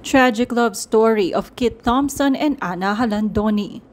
Tragic Love Story of Kit Thompson and Anna Halandoni.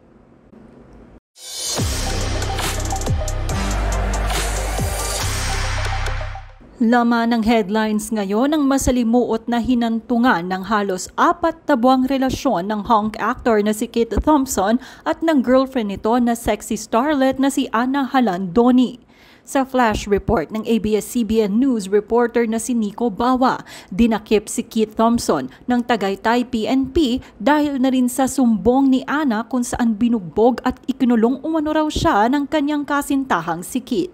Laman ng headlines ngayon ang masalimuot na hinantungan ng halos apat na buwang relasyon ng honk actor na si Kit Thompson at ng girlfriend nito na sexy starlet na si Anna Halandoni. Sa flash report ng ABS-CBN News reporter na si Nico Bawa, dinakip si Keith Thompson ng Tagaytay PNP dahil na rin sa sumbong ni Ana kung saan binugbog at ikinulong umano raw siya ng kanyang kasintahang si Keith.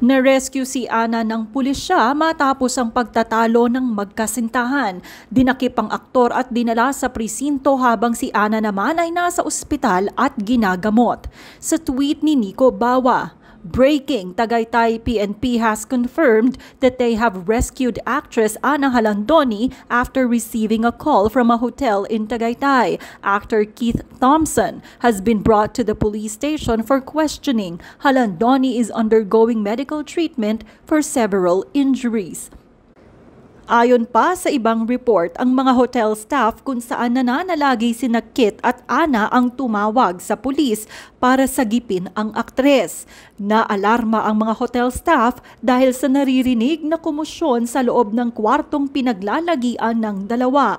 Narescue si Ana ng pulisya matapos ang pagtatalo ng magkasintahan. Dinakip ang aktor at dinala sa presinto habang si Ana naman ay nasa ospital at ginagamot. Sa tweet ni Nico Bawa, Breaking, Tagaytay PNP has confirmed that they have rescued actress Ana Halandoni after receiving a call from a hotel in Tagaytay. Actor Keith Thompson has been brought to the police station for questioning. Halandoni is undergoing medical treatment for several injuries. Ayon pa sa ibang report, ang mga hotel staff kung saan nananalagi si Nakit at Ana ang tumawag sa pulis para sagipin ang aktres. Naalarma ang mga hotel staff dahil sa naririnig na kumusyon sa loob ng kwartong pinaglalagian ng dalawa.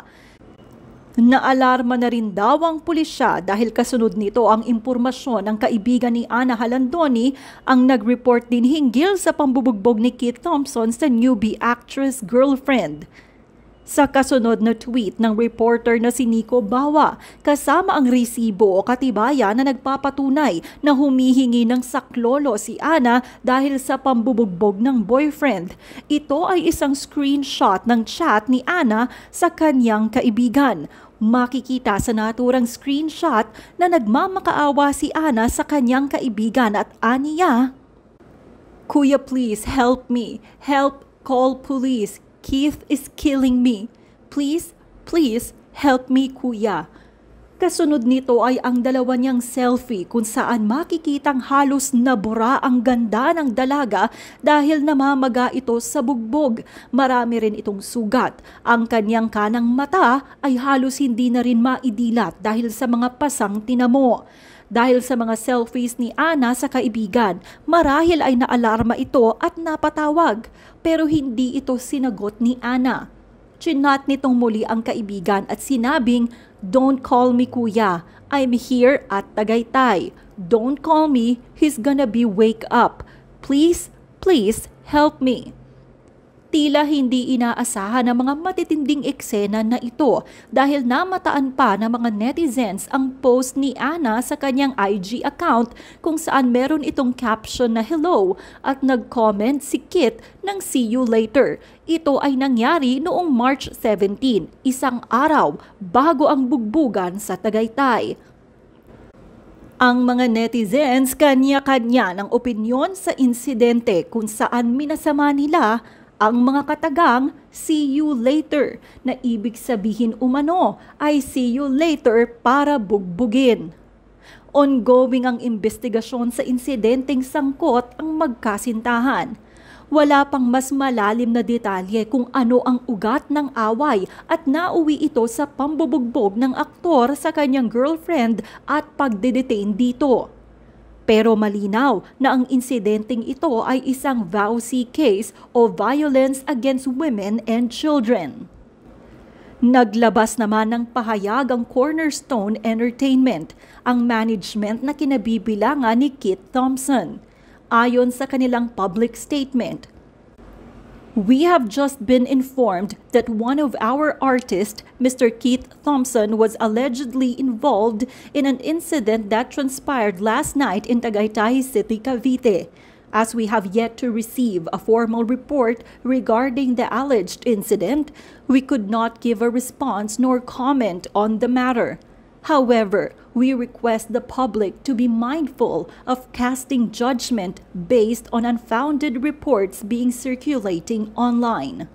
Naalarma na rin daw ang pulisya dahil kasunod nito ang impormasyon ng kaibigan ni Ana Halandoni ang nag-report din hinggil sa pambubugbog ni Kit Thompson sa newbie actress girlfriend. Sa kasunod na tweet ng reporter na si Nico Bawa, kasama ang resibo o katibaya na nagpapatunay na humihingi ng saklolo si Ana dahil sa pambubugbog ng boyfriend. Ito ay isang screenshot ng chat ni Ana sa kanyang kaibigan. Makikita sa naturang screenshot na nagmamakaawa si Ana sa kanyang kaibigan at aniya. Kuya please help me. Help call police. Keith is killing me. Please, please help me kuya. Kasunod nito ay ang dalawa niyang selfie kung saan makikitang halos nabura ang ganda ng dalaga dahil namamaga ito sa bugbog. Marami rin itong sugat. Ang kanyang kanang mata ay halos hindi na rin maidilat dahil sa mga pasang tinamo. Dahil sa mga selfies ni Ana sa kaibigan, marahil ay naalarma ito at napatawag. Pero hindi ito sinagot ni Ana chinat nitong muli ang kaibigan at sinabing, Don't call me kuya, I'm here at Tagaytay. Don't call me, he's gonna be wake up. Please, please help me. Tila hindi inaasahan ng mga matitinding eksena na ito dahil namataan pa ng mga netizens ang post ni Ana sa kanyang IG account kung saan meron itong caption na hello at nag-comment si Kit ng see you later. Ito ay nangyari noong March 17, isang araw bago ang bugbugan sa Tagaytay. Ang mga netizens kanya-kanya ng opinyon sa insidente kung saan minasama nila ang mga katagang see you later na ibig sabihin umano ay see you later para bugbugin. Ongoing ang investigasyon sa insidenteng sangkot ang magkasintahan. Wala pang mas malalim na detalye kung ano ang ugat ng away at nauwi ito sa pambubugbog ng aktor sa kanyang girlfriend at pagdedetain dito. Pero malinaw na ang insidenteng ito ay isang VAUSI case o Violence Against Women and Children. Naglabas naman ng pahayag ang Cornerstone Entertainment, ang management na kinabibilangan ni Kit Thompson. Ayon sa kanilang public statement, We have just been informed that one of our artists, Mr. Keith Thompson, was allegedly involved in an incident that transpired last night in Tagaytay City, Cavite. As we have yet to receive a formal report regarding the alleged incident, we could not give a response nor comment on the matter. However, we request the public to be mindful of casting judgment based on unfounded reports being circulating online.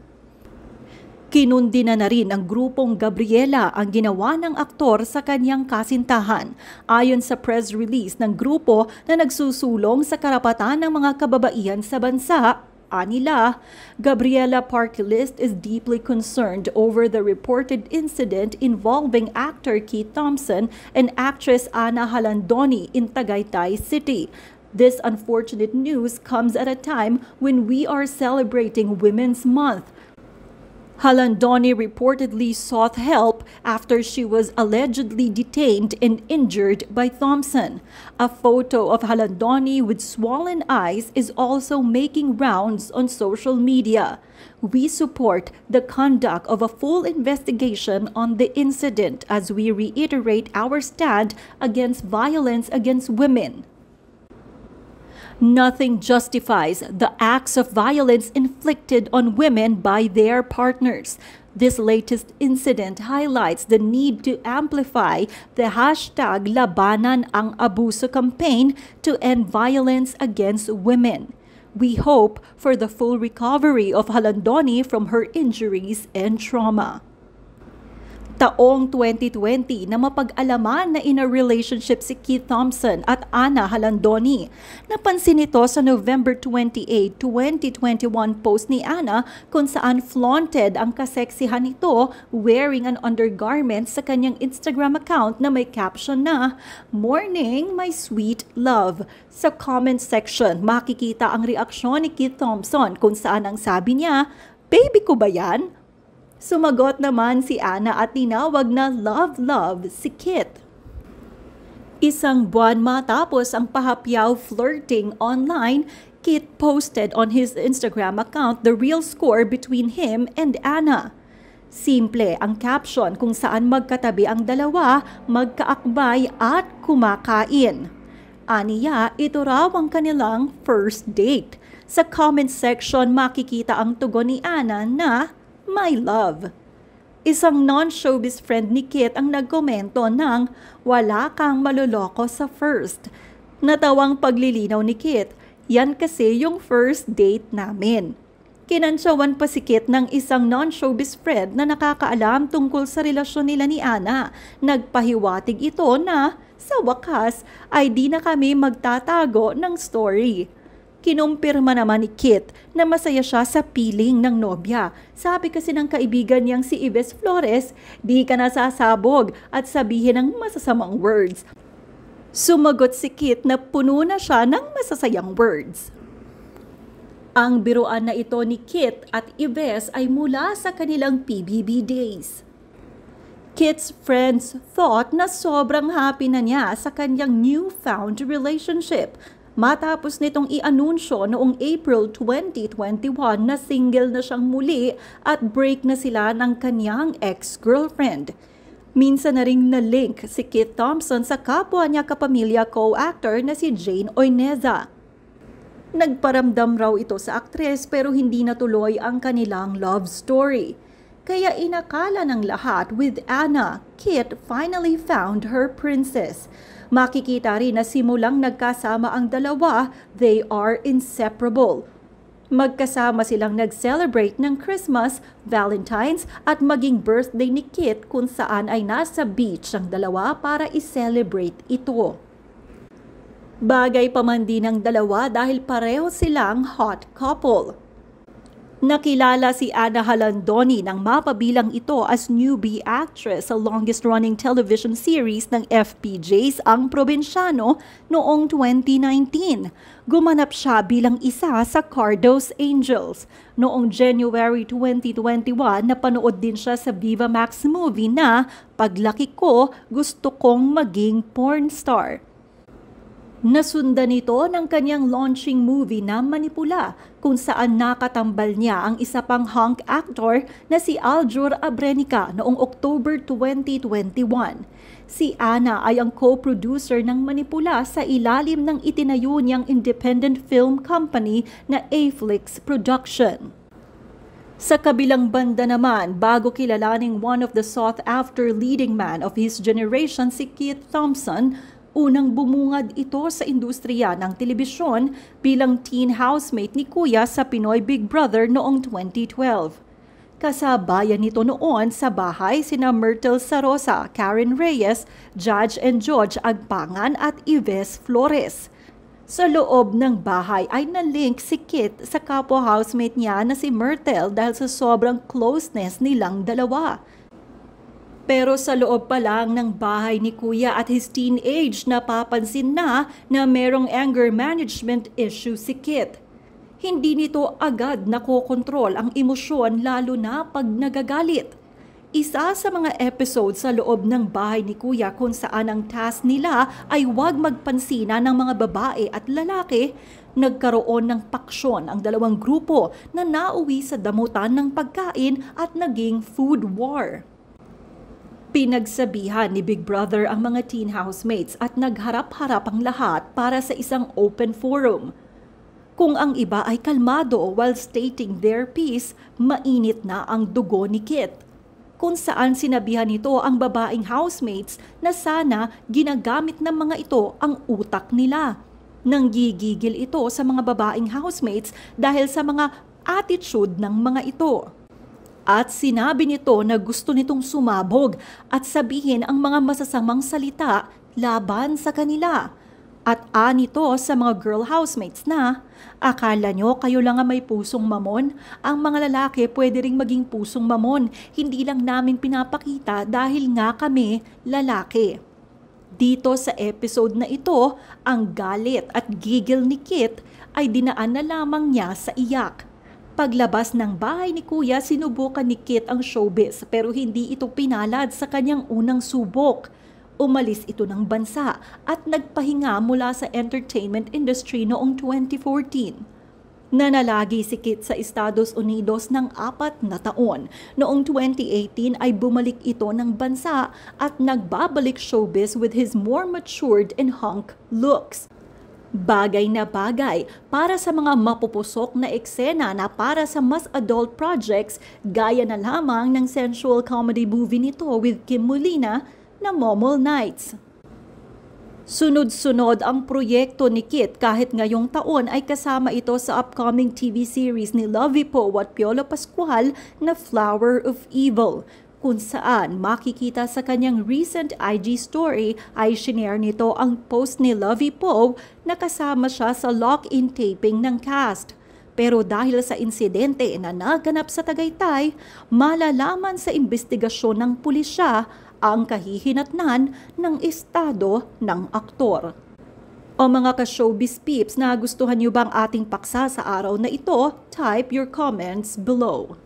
Kinundina na rin ang grupong Gabriela ang ginawa ng aktor sa kanyang kasintahan ayon sa press release ng grupo na nagsusulong sa karapatan ng mga kababaihan sa bansa Anila, Gabriela Park List is deeply concerned over the reported incident involving actor Keith Thompson and actress Ana Halandoni in Tagaytay City. This unfortunate news comes at a time when we are celebrating Women's Month Halandoni reportedly sought help after she was allegedly detained and injured by Thompson. A photo of Halandoni with swollen eyes is also making rounds on social media. We support the conduct of a full investigation on the incident as we reiterate our stand against violence against women. Nothing justifies the acts of violence inflicted on women by their partners. This latest incident highlights the need to amplify the hashtag Labanan ang Abuso campaign to end violence against women. We hope for the full recovery of Halandoni from her injuries and trauma. taong 2020 na mapag-alaman na in a relationship si Keith Thompson at Anna Halandoni. Napansin ito sa November 28, 2021 post ni Anna kung saan flaunted ang kaseksihan nito wearing an undergarment sa kanyang Instagram account na may caption na Morning, my sweet love. Sa comment section, makikita ang reaksyon ni Keith Thompson kung saan ang sabi niya, Baby ko ba yan? Sumagot naman si Ana at tinawag na Love Love si Kit. Isang buwan matapos ang pahapyaw flirting online, Kit posted on his Instagram account the real score between him and Anna. Simple ang caption kung saan magkatabi ang dalawa, magkaakbay at kumakain. Aniya, ito raw ang kanilang first date. Sa comment section makikita ang tugon ni Anna na My Love. Isang non-showbiz friend ni Kit ang nagkomento ng wala kang maloloko sa first. Natawang paglilinaw ni Kit, yan kasi yung first date namin. Kinansyawan pa si Kit ng isang non-showbiz friend na nakakaalam tungkol sa relasyon nila ni Ana. Nagpahiwatig ito na, sa wakas, ay di na kami magtatago ng story. Kinumpirma naman ni Kit na masaya siya sa piling ng nobya. Sabi kasi ng kaibigan niyang si Ives Flores, di ka nasasabog at sabihin ang masasamang words. Sumagot si Kit na puno na siya ng masasayang words. Ang biruan na ito ni Kit at Ives ay mula sa kanilang PBB days. Kit's friends thought na sobrang happy na niya sa kanyang newfound relationship matapos nitong i-anunsyo noong April 2021 na single na siyang muli at break na sila ng kanyang ex-girlfriend. Minsan na ring na-link si Kit Thompson sa kapwa niya kapamilya co-actor na si Jane Oineza. Nagparamdam raw ito sa aktres pero hindi natuloy ang kanilang love story. Kaya inakala ng lahat with Anna, Kit finally found her princess. Makikita rin na simulang nagkasama ang dalawa, they are inseparable. Magkasama silang nag-celebrate ng Christmas, Valentine's at maging birthday ni Kit kung saan ay nasa beach ang dalawa para i-celebrate ito. Bagay pa man din ang dalawa dahil pareho silang hot couple. Nakilala si Ana Halandoni nang mapabilang ito as newbie actress sa longest-running television series ng FPJs Ang Probinsyano noong 2019. Gumanap siya bilang isa sa Cardo's Angels. Noong January 2021, napanood din siya sa Viva Max movie na Paglaki ko, gusto kong maging porn star. Nasundan nito ng kanyang launching movie na Manipula kung saan nakatambal niya ang isa pang hunk actor na si Aljur Abrenica noong October 2021. Si Ana ay ang co-producer ng Manipula sa ilalim ng itinayo niyang independent film company na Aflix Production. Sa kabilang banda naman, bago kilalaning one of the sought-after leading man of his generation si Keith Thompson, Unang bumungad ito sa industriya ng telebisyon bilang teen housemate ni Kuya sa Pinoy Big Brother noong 2012. Kasabayan nito noon sa bahay sina Myrtle Sarosa, Karen Reyes, Judge and George Agpangan at Yves Flores. Sa loob ng bahay ay nalink si Kit sa kapwa housemate niya na si Myrtle dahil sa sobrang closeness nilang dalawa. Pero sa loob pa lang ng bahay ni kuya at his teenage napapansin na na merong anger management issue si Kit. Hindi nito agad nakokontrol ang emosyon lalo na pag nagagalit. Isa sa mga episode sa loob ng bahay ni Kuya kung saan ang task nila ay huwag magpansina ng mga babae at lalaki, nagkaroon ng paksyon ang dalawang grupo na nauwi sa damutan ng pagkain at naging food war. Pinagsabihan ni Big Brother ang mga teen housemates at nagharap-harap ang lahat para sa isang open forum. Kung ang iba ay kalmado while stating their piece, mainit na ang dugo ni Kit. Kung saan sinabihan nito ang babaeng housemates na sana ginagamit ng mga ito ang utak nila. Nanggigigil ito sa mga babaeng housemates dahil sa mga attitude ng mga ito. At sinabi nito na gusto nitong sumabog at sabihin ang mga masasamang salita laban sa kanila. At anito sa mga girl housemates na, akala nyo kayo lang ang may pusong mamon? Ang mga lalaki pwede ring maging pusong mamon, hindi lang namin pinapakita dahil nga kami lalaki. Dito sa episode na ito, ang galit at gigil ni Kit ay dinaan na lamang niya sa iyak Paglabas ng bahay ni Kuya, sinubukan ni Kit ang showbiz pero hindi ito pinalad sa kanyang unang subok. Umalis ito ng bansa at nagpahinga mula sa entertainment industry noong 2014. Nanalagi si Kit sa Estados Unidos ng apat na taon. Noong 2018 ay bumalik ito ng bansa at nagbabalik showbiz with his more matured and hunk looks. Bagay na bagay para sa mga mapupusok na eksena na para sa mas adult projects gaya na lamang ng sensual comedy movie nito with Kim Molina na Momol Nights. Sunod-sunod ang proyekto ni Kit kahit ngayong taon ay kasama ito sa upcoming TV series ni Lovey Poe at Piolo Pascual na Flower of Evil kung saan makikita sa kanyang recent IG story ay shinare nito ang post ni Lovey Poe na kasama siya sa lock-in taping ng cast. Pero dahil sa insidente na naganap sa Tagaytay, malalaman sa investigasyon ng pulisya ang kahihinatnan ng estado ng aktor. O mga ka-showbiz peeps, na gustuhan niyo bang ating paksa sa araw na ito? Type your comments below.